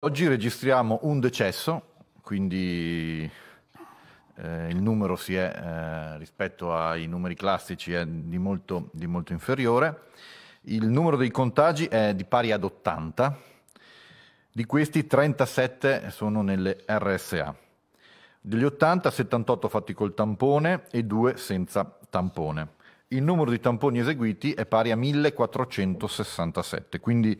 Oggi registriamo un decesso, quindi eh, il numero si è, eh, rispetto ai numeri classici è di molto, di molto, inferiore. Il numero dei contagi è di pari ad 80, di questi 37 sono nelle RSA. Degli 80, 78 fatti col tampone e 2 senza tampone. Il numero di tamponi eseguiti è pari a 1467, quindi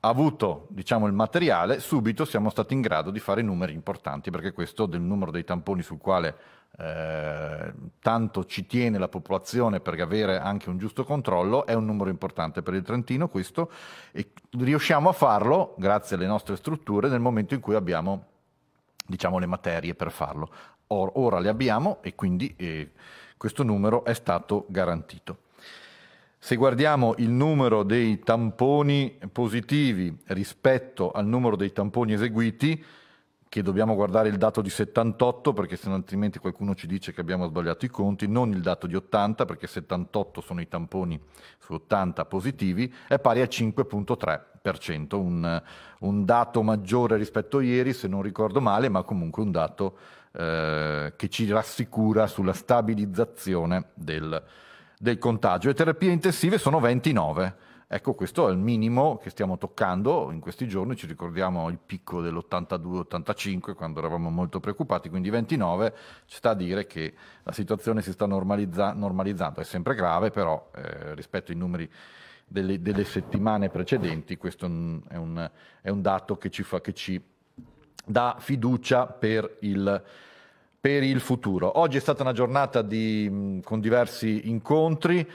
avuto diciamo, il materiale, subito siamo stati in grado di fare numeri importanti, perché questo del numero dei tamponi sul quale eh, tanto ci tiene la popolazione per avere anche un giusto controllo, è un numero importante per il Trentino questo, e riusciamo a farlo, grazie alle nostre strutture, nel momento in cui abbiamo diciamo, le materie per farlo. Or, ora le abbiamo e quindi eh, questo numero è stato garantito. Se guardiamo il numero dei tamponi positivi rispetto al numero dei tamponi eseguiti, che dobbiamo guardare il dato di 78 perché se no altrimenti qualcuno ci dice che abbiamo sbagliato i conti, non il dato di 80 perché 78 sono i tamponi su 80 positivi, è pari al 5.3%, un, un, dato maggiore rispetto a ieri se non ricordo male, ma comunque un dato eh, che ci rassicura sulla stabilizzazione del, del contagio e terapie intensive sono 29. Ecco, questo è il minimo che stiamo toccando in questi giorni, ci ricordiamo il picco dell'82-85 quando eravamo molto preoccupati, quindi 29 ci sta a dire che la situazione si sta normalizza- normalizzando, è sempre grave però eh, rispetto ai numeri delle, delle, settimane precedenti, questo è un, è un dato che ci, fa, che ci dà fiducia per il per il futuro. Oggi è stata una giornata di, con diversi incontri.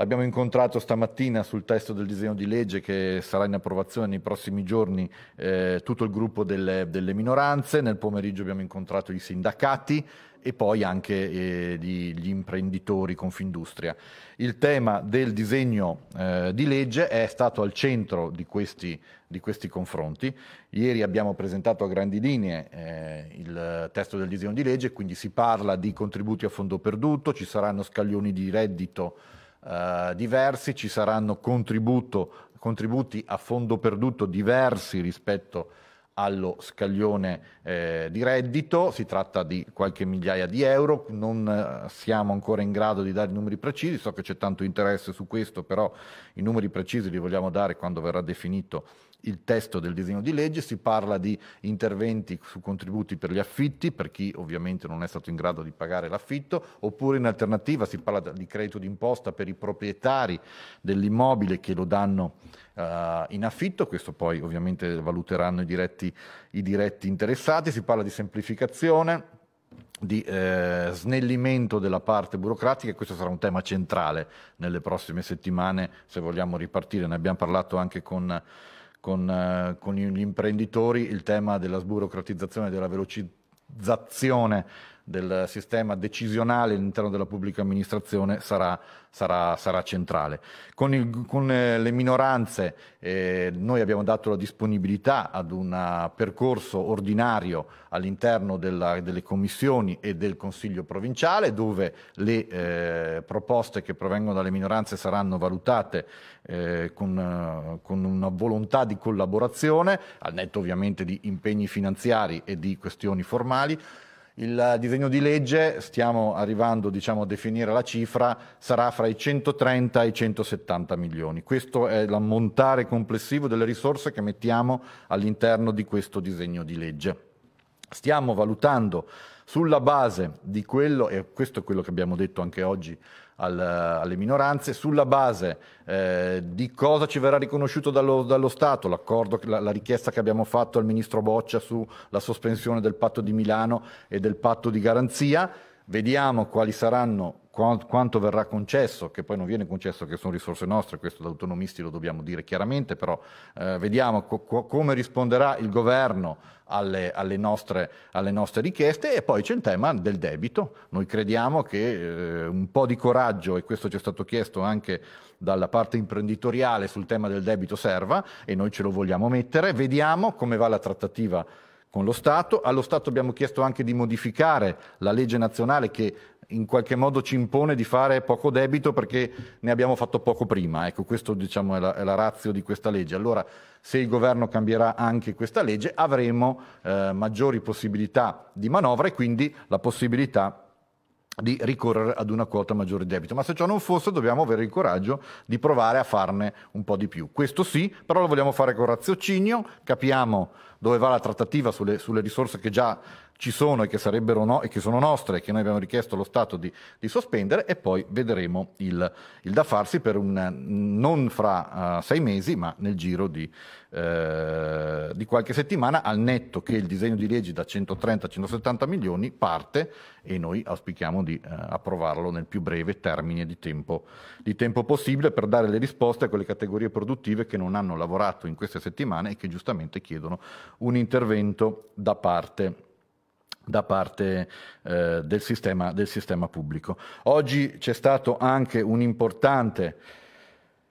Abbiamo incontrato stamattina sul testo del disegno di legge che sarà in approvazione nei prossimi giorni eh, tutto il gruppo delle, delle minoranze, nel pomeriggio abbiamo incontrato i sindacati, e poi anche eh, gli, imprenditori Confindustria. Il tema del disegno eh, di legge è stato al centro di questi, di questi, confronti. Ieri abbiamo presentato a grandi linee eh, il testo del disegno di legge, quindi si parla di contributi a fondo perduto, ci saranno scaglioni di reddito eh, diversi, ci saranno contributi a fondo perduto diversi rispetto a allo scaglione eh, di reddito, si tratta di qualche migliaia di euro, non eh, siamo ancora in grado di dare i numeri precisi, so che c'è tanto interesse su questo, però i numeri precisi li vogliamo dare quando verrà definito il testo del disegno di legge, si parla di interventi su contributi per gli affitti, per chi ovviamente non è stato in grado di pagare l'affitto, oppure in alternativa si parla di credito d'imposta per i proprietari dell'immobile che lo danno uh, in affitto, questo poi ovviamente valuteranno i diretti, i diretti interessati, si parla di semplificazione, di eh, snellimento della parte burocratica e questo sarà un tema centrale nelle prossime settimane se vogliamo ripartire. Ne abbiamo parlato anche con con, eh, con gli imprenditori il tema della sburocratizzazione, della velocizzazione del sistema decisionale all'interno della pubblica amministrazione sarà, sarà, sarà centrale. Con, il, con, eh, le minoranze eh, noi abbiamo dato la disponibilità ad un percorso ordinario all'interno della, delle commissioni e del Consiglio provinciale dove le eh, proposte che provengono dalle minoranze saranno valutate eh, con, con una volontà di collaborazione, al netto ovviamente di impegni finanziari e di questioni formali. Il disegno di legge, stiamo arrivando diciamo, a definire la cifra, sarà fra i 130 e i 170 milioni. Questo è l'ammontare complessivo delle risorse che mettiamo all'interno di questo disegno di legge. Stiamo valutando sulla base di quello, e questo è quello che abbiamo detto anche oggi al, alle minoranze, sulla base eh, di cosa ci verrà riconosciuto dallo, dallo Stato, la, la, richiesta che abbiamo fatto al Ministro Boccia sulla sospensione del patto di Milano e del patto di garanzia, vediamo quali saranno quanto verrà concesso, che poi non viene concesso, che sono risorse nostre, questo da autonomisti lo dobbiamo dire chiaramente, però eh, vediamo co- co- come risponderà il governo alle, alle, nostre, alle, nostre, richieste e poi c'è il tema del debito. Noi crediamo che eh, un po' di coraggio, e questo ci è stato chiesto anche dalla parte imprenditoriale sul tema del debito serva e noi ce lo vogliamo mettere, vediamo come va la trattativa con lo Stato. Allo Stato abbiamo chiesto anche di modificare la legge nazionale che in qualche modo ci impone di fare poco debito perché ne abbiamo fatto poco prima. Ecco, questo diciamo, è, la, è la razio di questa legge. Allora, se il governo cambierà anche questa legge, avremo eh, maggiori possibilità di manovra e quindi la possibilità di ricorrere ad una quota maggiore di debito. Ma se ciò non fosse, dobbiamo avere il coraggio di provare a farne un po' di più. Questo sì, però lo vogliamo fare con raziocinio, capiamo dove va la trattativa sulle, sulle risorse che già ci sono e che, no, e che sono nostre e che noi abbiamo richiesto allo Stato di, di sospendere e poi vedremo il, il, da farsi per un, non fra uh, sei mesi ma nel giro di, uh, di, qualche settimana al netto che il disegno di legge da 130 a 170 milioni parte e noi auspichiamo di uh, approvarlo nel più breve termine di tempo, di tempo possibile per dare le risposte a quelle categorie produttive che non hanno lavorato in queste settimane e che giustamente chiedono un intervento da parte da parte eh, del, sistema, del sistema pubblico. Oggi c'è stato anche un'importante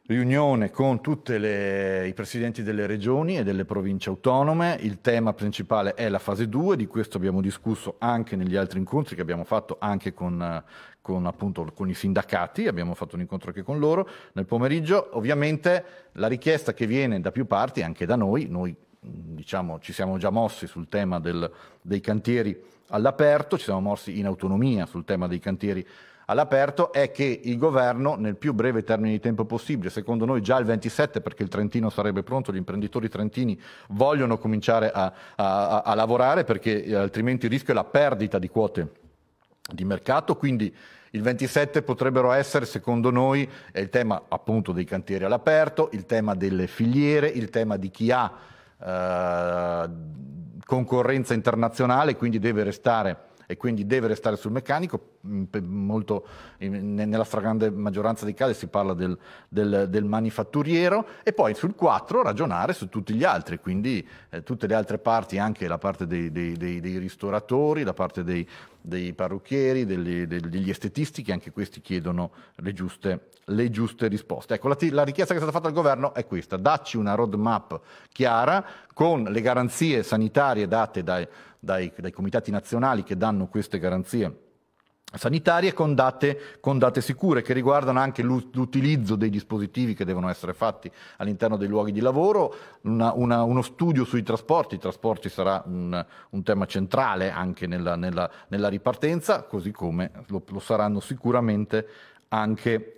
riunione con tutti i presidenti delle regioni e delle province autonome. Il tema principale è la fase 2, di questo abbiamo discusso anche negli altri incontri che abbiamo fatto anche con, con, appunto, con i sindacati, abbiamo fatto un incontro anche con loro nel pomeriggio. Ovviamente la richiesta che viene da più parti, anche da noi, noi diciamo, ci siamo già mossi sul tema del, dei cantieri all'aperto, ci siamo mossi in autonomia sul tema dei cantieri all'aperto, è che il governo nel più breve termine di tempo possibile, secondo noi già il 27 perché il Trentino sarebbe pronto, gli imprenditori trentini vogliono cominciare a, a, a lavorare perché eh, altrimenti il rischio è la perdita di quote di mercato, quindi il 27 potrebbero essere, secondo noi, il tema appunto dei cantieri all'aperto, il tema delle filiere, il tema di chi ha eh, concorrenza internazionale, quindi deve restare e quindi deve restare sul meccanico. Mm, molto, nella stragrande maggioranza dei casi si parla del, del, del, manifatturiero e poi sul 4 ragionare su tutti gli altri, quindi eh, tutte le altre parti, anche la parte dei, dei, dei, dei ristoratori, la parte dei, dei parrucchieri, degli, degli estetisti che anche questi chiedono le giuste, le giuste risposte. Ecco, la, la, richiesta che è stata fatta al governo è questa, dacci una roadmap chiara con le garanzie sanitarie date dai, dai, dai comitati nazionali che danno queste garanzie sanitarie con date, con date, sicure che riguardano anche l'utilizzo dei dispositivi che devono essere fatti all'interno dei luoghi di lavoro, una, una, uno studio sui trasporti, i trasporti sarà un, un tema centrale anche nella, nella, nella ripartenza, così come lo, lo saranno sicuramente anche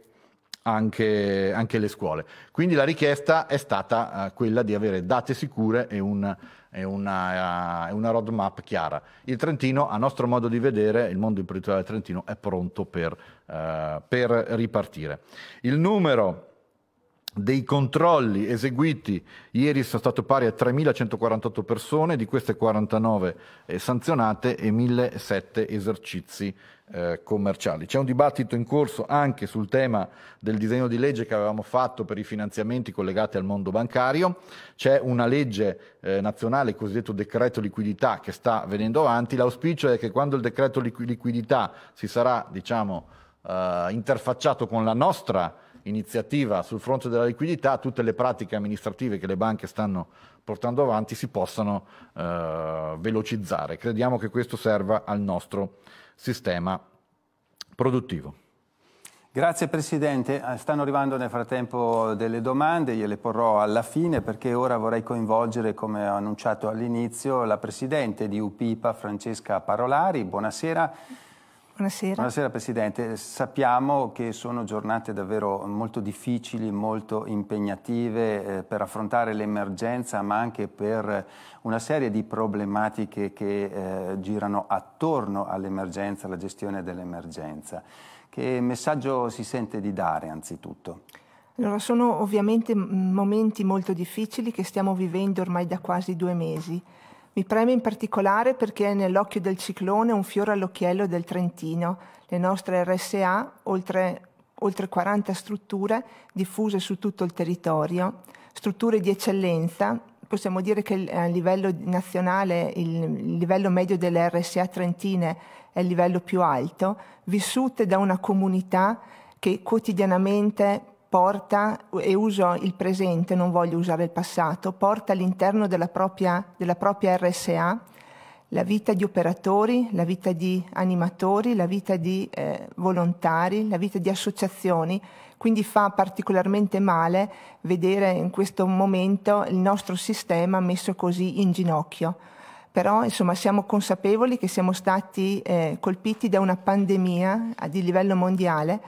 anche, anche, le scuole. Quindi la richiesta è stata eh, quella di avere date sicure e un, e una, è una roadmap chiara. Il Trentino, a nostro modo di vedere, il mondo imprenditoriale del trentino è pronto per, eh, per ripartire. Il numero dei controlli eseguiti ieri sono stato pari a 3.148 persone, di queste 49 eh, sanzionate e 1.007 esercizi eh, commerciali. C'è un dibattito in corso anche sul tema del disegno di legge che avevamo fatto per i finanziamenti collegati al mondo bancario. C'è una legge eh, nazionale, il cosiddetto decreto liquidità, che sta venendo avanti. L'auspicio è che quando il decreto liquidità si sarà, diciamo, eh, interfacciato con la nostra iniziativa sul fronte della liquidità, tutte le pratiche amministrative che le banche stanno portando avanti si possano eh, velocizzare. Crediamo che questo serva al nostro sistema produttivo. Grazie Presidente, eh, stanno arrivando nel frattempo delle domande, gliele porrò alla fine perché ora vorrei coinvolgere, come ho annunciato all'inizio, la Presidente di UPIPA, Francesca Parolari. Buonasera. Buonasera. Buonasera Presidente, sappiamo che sono giornate davvero molto difficili, molto impegnative eh, per affrontare l'emergenza ma anche per una serie di problematiche che eh, girano attorno all'emergenza, alla gestione dell'emergenza. Che messaggio si sente di dare anzitutto? Allora, sono ovviamente momenti molto difficili che stiamo vivendo ormai da quasi due mesi. Mi preme in particolare perché è nell'occhio del ciclone un fiore all'occhiello del Trentino. Le nostre RSA, oltre, oltre 40 strutture diffuse su tutto il territorio, strutture di eccellenza, possiamo dire che a livello nazionale il livello medio delle RSA trentine è il livello più alto, vissute da una comunità che quotidianamente porta, e uso il presente, non voglio usare il passato, porta all'interno della propria, della propria RSA la vita di operatori, la vita di animatori, la vita di eh, volontari, la vita di associazioni, quindi fa particolarmente male vedere in questo momento il nostro sistema messo così in ginocchio. Però insomma siamo consapevoli che siamo stati eh, colpiti da una pandemia di livello mondiale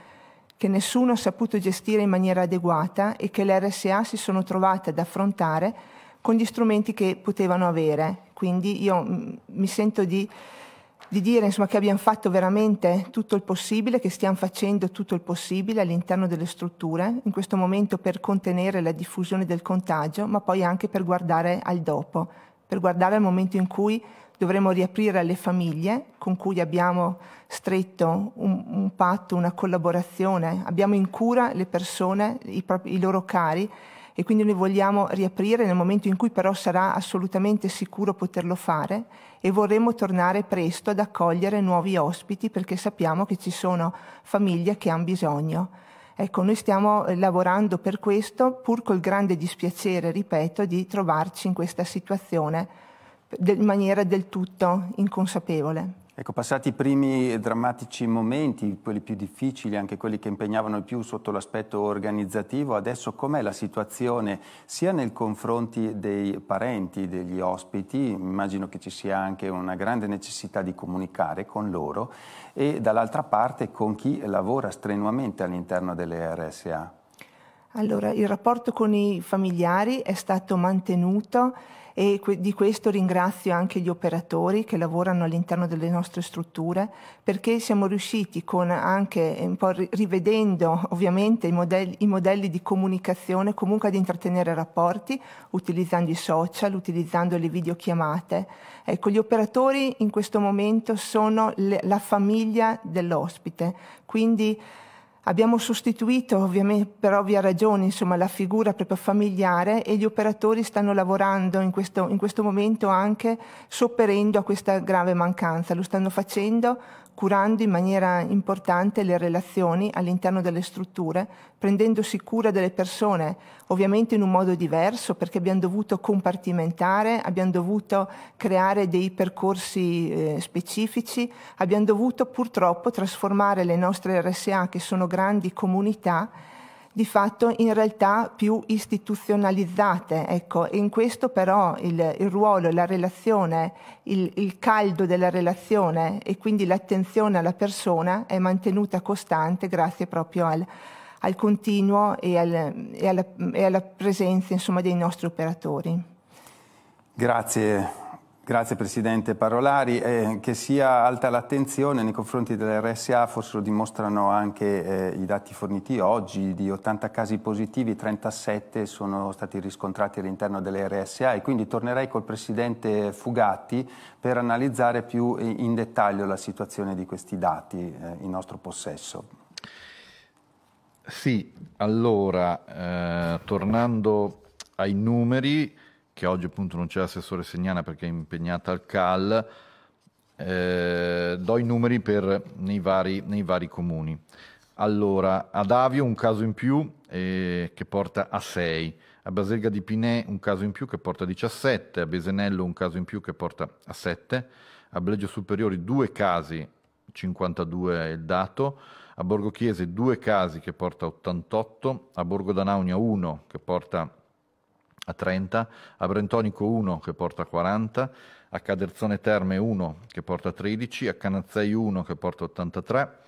che nessuno ha saputo gestire in maniera adeguata e che le RSA si sono trovate ad affrontare con gli strumenti che potevano avere. Quindi io mm, mi sento di, di dire insomma, che abbiamo fatto veramente tutto il possibile, che stiamo facendo tutto il possibile all'interno delle strutture, in questo momento per contenere la diffusione del contagio, ma poi anche per guardare al dopo, per guardare al momento in cui dovremo riaprire alle famiglie con cui abbiamo stretto un, un patto, una collaborazione, abbiamo in cura le persone, i, propri, i loro cari e quindi noi vogliamo riaprire nel momento in cui però sarà assolutamente sicuro poterlo fare e vorremmo tornare presto ad accogliere nuovi ospiti perché sappiamo che ci sono famiglie che hanno bisogno. Ecco, noi stiamo eh, lavorando per questo pur col grande dispiacere, ripeto, di trovarci in questa situazione in maniera del tutto inconsapevole. Ecco, passati i primi drammatici momenti, quelli più difficili, anche quelli che impegnavano più sotto l'aspetto organizzativo, adesso com'è la situazione sia nei confronti dei parenti, degli ospiti, immagino che ci sia anche una grande necessità di comunicare con loro, e dall'altra parte con chi lavora strenuamente all'interno delle RSA? Allora, il rapporto con i familiari è stato mantenuto e di questo ringrazio anche gli operatori che lavorano all'interno delle nostre strutture perché siamo riusciti con anche un po' rivedendo ovviamente i modelli, i modelli di comunicazione comunque ad intrattenere rapporti utilizzando i social, utilizzando le videochiamate. Ecco, gli operatori in questo momento sono le, la famiglia dell'ospite, quindi Abbiamo sostituito, ovviamente, per ovvie ragioni, insomma, la figura proprio familiare e gli operatori stanno lavorando in questo, in questo momento anche sopperendo a questa grave mancanza. Lo stanno facendo curando in maniera importante le relazioni all'interno delle strutture, prendendosi cura delle persone, ovviamente in un modo diverso perché abbiamo dovuto compartimentare, abbiamo dovuto creare dei percorsi eh, specifici, abbiamo dovuto purtroppo trasformare le nostre RSA, che sono grandi comunità, di fatto in realtà più istituzionalizzate. Ecco, in questo però il, il ruolo, la relazione, il, il, caldo della relazione e quindi l'attenzione alla persona è mantenuta costante grazie proprio al, al continuo e, al, e, alla, e alla, presenza insomma, dei nostri operatori. Grazie Grazie Presidente Parolari. Eh, che sia alta l'attenzione nei confronti dell'RSA forse lo dimostrano anche eh, i dati forniti oggi. Di 80 casi positivi, 37 sono stati riscontrati all'interno dell'RSA e quindi tornerei col Presidente Fugatti per analizzare più eh, in dettaglio la situazione di questi dati eh, in nostro possesso. Sì, allora, eh, tornando ai numeri che oggi appunto non c'è l'assessore Segnana perché è impegnata al CAL, eh, do i numeri per, nei, vari, nei, vari, comuni. Allora, ad Avio un caso in più eh, che porta a 6, a Baselga di Pinè un caso in più che porta a 17, a Besenello un caso in più che porta a 7, a Bleggio Superiori due casi, 52 è il dato, a Borgo Chiese due casi che porta a 88, a Borgo Danaugna 1 che porta a a 30, a Brentonico 1 che porta a 40, a Caderzone Terme 1 che porta a 13, a Canazzei 1 che porta a 83,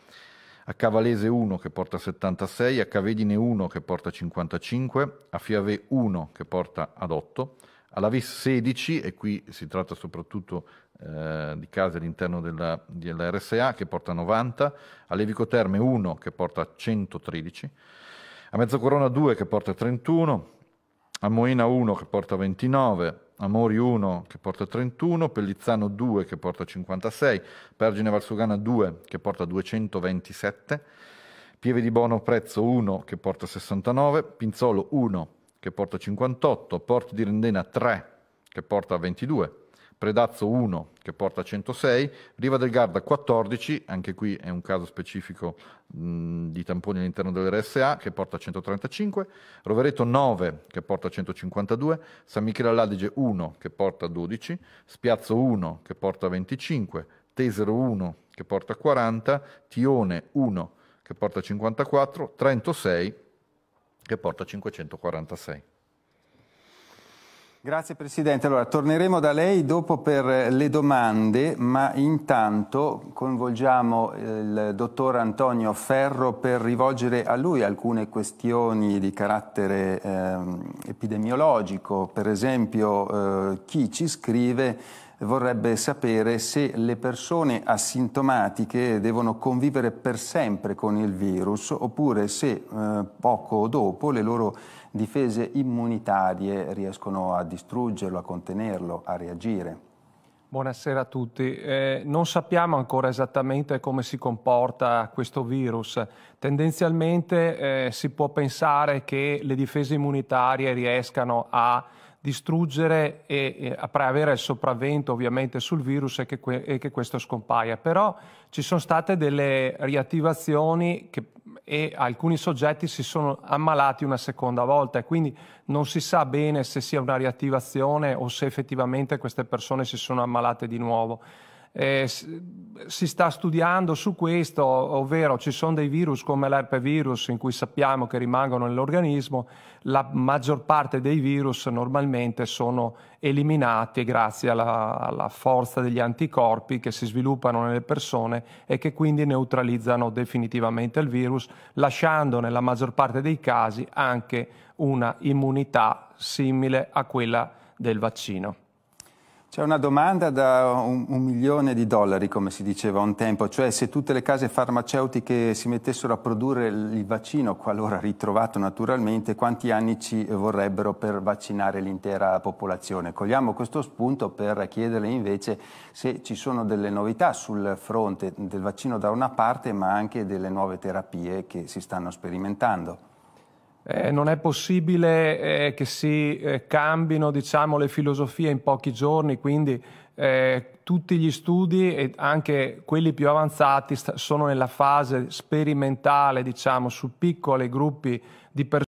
a Cavalese 1 che porta a 76, a Cavedine 1 che porta a 55, a Fiave 1 che porta ad 8, alla VIS 16, e qui si tratta soprattutto eh, di case all'interno della, della RSA, che porta a 90, a Levico Terme 1 che porta a 113, a Mezzocorona 2 che porta a 31, Amoena 1 che porta 29, Amori 1 che porta 31, Pellizzano 2 che porta 56, Pergine Valsugana 2 che porta 227, Pieve di Bono Prezzo 1 che porta 69, Pinzolo 1 che porta 58, Porto di Rendena 3 che porta 22, Predazzo 1 che porta 106, Riva del Garda 14, anche qui è un caso specifico mh, di tamponi all'interno dell'RSA che porta 135, Rovereto 9 che porta 152, San Michele all'Adige 1 che porta 12, Spiazzo 1 che porta 25, Tesero 1 che porta 40, Tione 1 che porta 54, Trento 6 che porta 546. Grazie Presidente. Allora, torneremo da lei dopo per le domande, ma intanto coinvolgiamo eh, il dottor Antonio Ferro per rivolgere a lui alcune questioni di carattere eh, epidemiologico. Per esempio, eh, chi ci scrive vorrebbe sapere se le persone asintomatiche devono convivere per sempre con il virus oppure se eh, poco dopo le loro difese immunitarie riescono a distruggerlo, a contenerlo, a reagire. Buonasera a tutti. Eh, non sappiamo ancora esattamente come si comporta questo virus. Tendenzialmente eh, si può pensare che le difese immunitarie riescano a distruggere e, e avere il sopravvento ovviamente sul virus e che, e che, questo scompaia. Però ci sono state delle riattivazioni che, e alcuni soggetti si sono ammalati una seconda volta e quindi non si sa bene se sia una riattivazione o se effettivamente queste persone si sono ammalate di nuovo. Eh, si sta studiando su questo, ovvero ci sono dei virus come l'herpevirus in cui sappiamo che rimangono nell'organismo, la maggior parte dei virus normalmente sono eliminati grazie alla, alla forza degli anticorpi che si sviluppano nelle persone e che quindi neutralizzano definitivamente il virus, lasciando nella maggior parte dei casi anche una immunità simile a quella del vaccino. C'è una domanda da un, un, milione di dollari, come si diceva un tempo, cioè se tutte le case farmaceutiche si mettessero a produrre il vaccino, qualora ritrovato naturalmente, quanti anni ci vorrebbero per vaccinare l'intera popolazione? Cogliamo questo spunto per chiederle invece se ci sono delle novità sul fronte del vaccino da una parte, ma anche delle nuove terapie che si stanno sperimentando eh, non è possibile eh, che si eh, cambino diciamo, le filosofie in pochi giorni, quindi eh, tutti gli studi e anche quelli più avanzati sono nella fase sperimentale, diciamo, su piccoli gruppi di persone